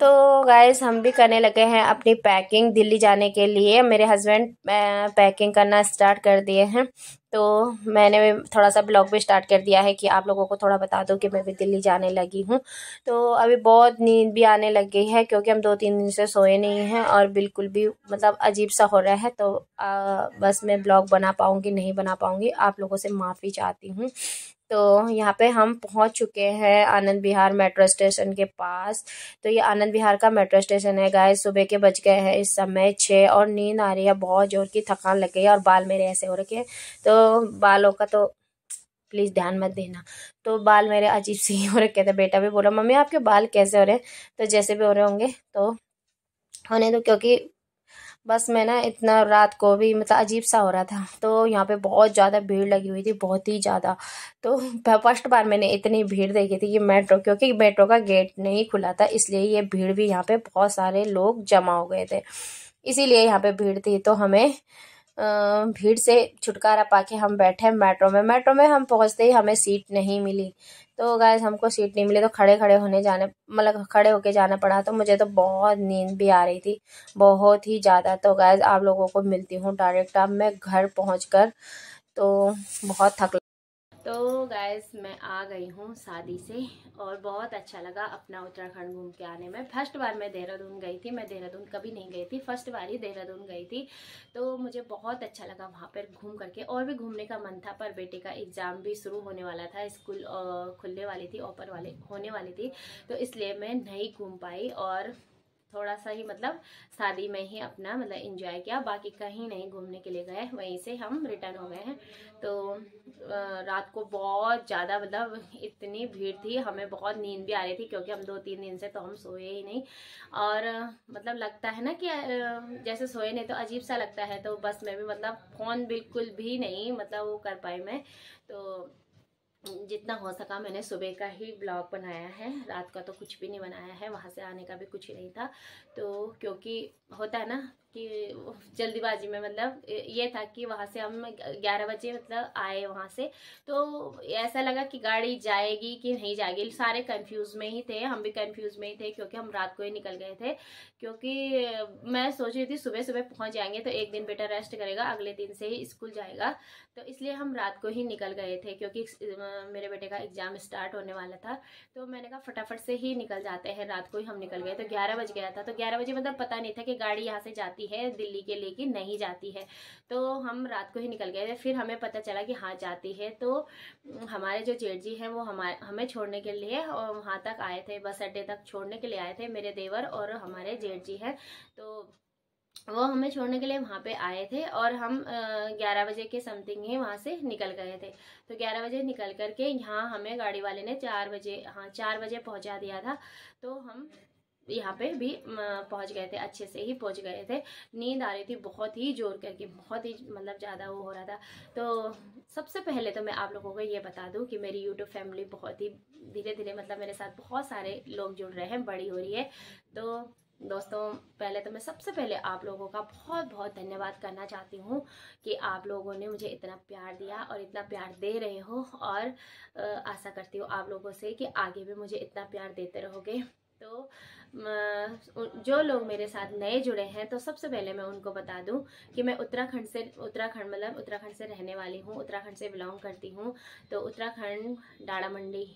तो गाइज हम भी करने लगे हैं अपनी पैकिंग दिल्ली जाने के लिए मेरे हस्बैंड पैकिंग करना स्टार्ट कर दिए हैं तो मैंने थोड़ा सा ब्लॉग भी स्टार्ट कर दिया है कि आप लोगों को थोड़ा बता दूं कि मैं भी दिल्ली जाने लगी हूँ तो अभी बहुत नींद भी आने लग गई है क्योंकि हम दो तीन दिन से सोए नहीं हैं और बिल्कुल भी मतलब अजीब सा हो रहा है तो आ, बस मैं ब्लॉग बना पाऊँगी नहीं बना पाऊँगी आप लोगों से माफ़ी चाहती हूँ तो यहाँ पे हम पहुँच चुके हैं आनंद बिहार मेट्रो स्टेशन के पास तो ये आनंद बिहार का मेट्रो स्टेशन है गाय सुबह के बज गए हैं इस समय छः और नींद आ रही है बहुत जोर की थकान लग गई है और बाल मेरे ऐसे हो रखे हैं तो बालों का तो प्लीज़ ध्यान मत देना तो बाल मेरे अजीब से ही हो रखे थे बेटा भी बोला मम्मी आपके बाल कैसे हो रहे हैं तो जैसे भी हो रहे होंगे तो होने दो क्योंकि बस मैं ना इतना रात को भी मतलब अजीब सा हो रहा था तो यहाँ पे बहुत ज़्यादा भीड़ लगी हुई थी बहुत ही ज़्यादा तो फर्स्ट बार मैंने इतनी भीड़ देखी थी कि मेट्रो क्योंकि मेट्रो का गेट नहीं खुला था इसलिए ये भीड़ भी यहाँ पे बहुत सारे लोग जमा हो गए थे इसीलिए यहाँ पे भीड़ थी तो हमें भीड़ से छुटकारा पा के हम बैठे मेट्रो में मेट्रो में हम पहुँचते ही हमें सीट नहीं मिली तो गैस हमको सीट नहीं मिली तो खड़े खड़े होने जाने मतलब खड़े होके जाना पड़ा तो मुझे तो बहुत नींद भी आ रही थी बहुत ही ज़्यादा तो गैस आप लोगों को मिलती हूँ डायरेक्ट अब मैं घर पहुँच कर तो बहुत थक तो गैस मैं आ गई हूँ शादी से और बहुत अच्छा लगा अपना उत्तराखंड घूम के आने में फर्स्ट बार मैं देहरादून गई थी मैं देहरादून कभी नहीं गई थी फर्स्ट बार ही देहरादून गई थी तो मुझे बहुत अच्छा लगा वहाँ पर घूम करके और भी घूमने का मन था पर बेटे का एग्ज़ाम भी शुरू होने वाला था स्कूल खुलने वाली थी ऑपर वाले होने वाली थी तो इसलिए मैं नहीं घूम पाई और थोड़ा सा ही मतलब शादी में ही अपना मतलब इंजॉय किया बाकी कहीं नहीं घूमने के लिए गए वहीं से हम रिटर्न हो गए हैं तो रात को बहुत ज़्यादा मतलब इतनी भीड़ थी हमें बहुत नींद भी आ रही थी क्योंकि हम दो तीन दिन से तो हम सोए ही नहीं और मतलब लगता है ना कि जैसे सोए नहीं तो अजीब सा लगता है तो बस मैं भी मतलब फ़ोन बिल्कुल भी नहीं मतलब वो कर पाई मैं तो जितना हो सका मैंने सुबह का ही ब्लॉग बनाया है रात का तो कुछ भी नहीं बनाया है वहाँ से आने का भी कुछ ही नहीं था तो क्योंकि होता है ना कि जल्दीबाजी में मतलब ये था कि वहाँ से हम 11 बजे मतलब आए वहाँ से तो ऐसा लगा कि गाड़ी जाएगी कि नहीं जाएगी सारे कंफ्यूज में ही थे हम भी कंफ्यूज में ही थे क्योंकि हम रात को ही निकल गए थे क्योंकि मैं सोच रही थी सुबह सुबह पहुँच जाएंगे तो एक दिन बेटा रेस्ट करेगा अगले दिन से ही स्कूल जाएगा तो इसलिए हम रात को ही निकल गए थे क्योंकि मेरे बेटे का एग्ज़ाम स्टार्ट होने वाला था तो मैंने कहा फटाफट से ही निकल जाते हैं रात को ही हम निकल गए तो ग्यारह बज गया था तो ग्यारह बजे मतलब पता नहीं था कि गाड़ी यहाँ से जाती है दिल्ली के लिए कि नहीं जाती है तो हम रात को ही निकल गए फिर हमें पता चला कि हाँ जाती है तो हमारे जो जेठ जी हैं वो हमारे हमें छोड़ने के लिए और वहाँ तक आए थे बस अड्डे तक छोड़ने के लिए आए थे मेरे देवर और हमारे जेठ जी हैं तो वो हमें छोड़ने के लिए वहाँ पे आए थे और हम ग्यारह बजे के समथिंग ही वहाँ से निकल गए थे तो ग्यारह बजे निकल कर के यहाँ हमें गाड़ी वाले ने चार बजे हाँ चार बजे पहुँचा दिया था तो हम यहाँ पे भी पहुँच गए थे अच्छे से ही पहुँच गए थे नींद आ रही थी बहुत ही जोर करके बहुत ही मतलब ज़्यादा वो हो रहा था तो सबसे पहले तो मैं आप लोगों को ये बता दूँ कि मेरी यूट्यूब फैमिली बहुत ही धीरे धीरे मतलब मेरे साथ बहुत सारे लोग जुड़ रहे हैं बड़ी हो रही है तो दोस्तों पहले तो मैं सबसे पहले आप लोगों का बहुत बहुत धन्यवाद करना चाहती हूँ कि आप लोगों ने मुझे इतना प्यार दिया और इतना प्यार दे रहे हो और आशा करती हूँ आप लोगों से कि आगे भी मुझे इतना प्यार देते रहोगे तो जो लोग मेरे साथ नए जुड़े हैं तो सबसे पहले मैं उनको बता दूं कि मैं उत्तराखंड से उत्तराखंड मतलब उत्तराखंड से रहने वाली हूँ उत्तराखंड से बिलोंग करती हूँ तो उत्तराखंड डाड़ा मंडी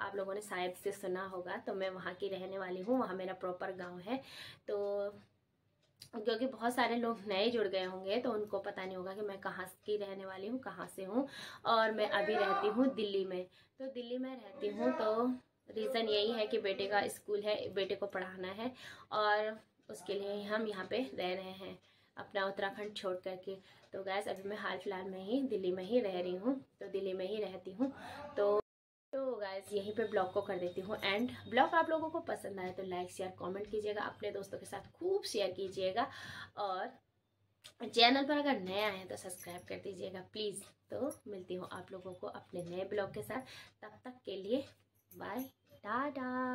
आप लोगों ने शायद से सुना होगा तो मैं वहाँ की रहने वाली हूँ वहाँ मेरा प्रॉपर गांव है तो क्योंकि बहुत सारे लोग नए जुड़ गए होंगे तो उनको पता नहीं होगा कि मैं कहाँ की रहने वाली हूँ कहाँ से हूँ और मैं अभी रहती हूँ दिल्ली में तो दिल्ली में रहती हूँ तो रीज़न यही है कि बेटे का स्कूल है बेटे को पढ़ाना है और उसके लिए हम यहाँ पर रह रहे हैं अपना उत्तराखंड छोड़ करके तो गैस अभी मैं हाल फिलहाल में ही दिल्ली में ही रह रही हूँ तो दिल्ली में ही रहती हूँ तो गाइज यहीं पे ब्लॉग को कर देती हूँ एंड ब्लॉग आप लोगों को पसंद आए तो लाइक शेयर कमेंट कीजिएगा अपने दोस्तों के साथ खूब शेयर कीजिएगा और चैनल पर अगर नए आए हैं तो सब्सक्राइब कर दीजिएगा प्लीज़ तो मिलती हूँ आप लोगों को अपने नए ब्लॉग के साथ तब तक के लिए बाय टाटा